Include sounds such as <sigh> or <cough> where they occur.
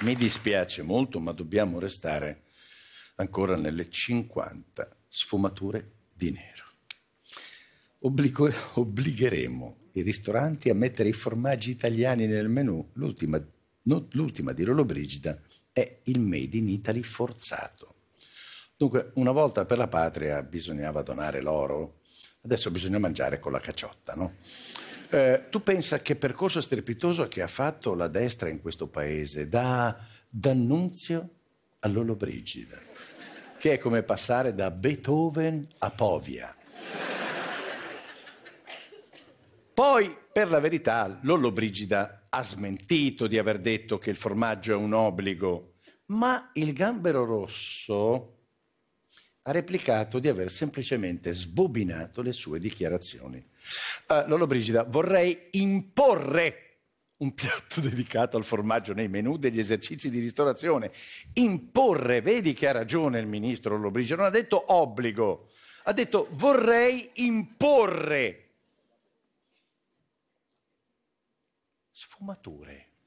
Mi dispiace molto, ma dobbiamo restare ancora nelle 50 sfumature di nero. Obbligo- obbligheremo i ristoranti a mettere i formaggi italiani nel menù. L'ultima, no, l'ultima di Lollobrigida è il Made in Italy forzato. Dunque, una volta per la patria bisognava donare l'oro, adesso bisogna mangiare con la caciotta, no? Eh, tu pensa che percorso strepitoso che ha fatto la destra in questo paese, da D'Annunzio all'Ollobrigida, che è come passare da Beethoven a Povia. Poi, per la verità, Lollobrigida ha smentito di aver detto che il formaggio è un obbligo, ma il gambero rosso ha replicato di aver semplicemente sbobinato le sue dichiarazioni. Uh, eh, Lolo Brigida, vorrei imporre un piatto <laughs> dedicato al formaggio nei menù degli esercizi di ristorazione. Imporre, vedi che ha ragione il ministro Lolo Brigida, non ha detto obbligo, ha detto vorrei imporre. Sfumature.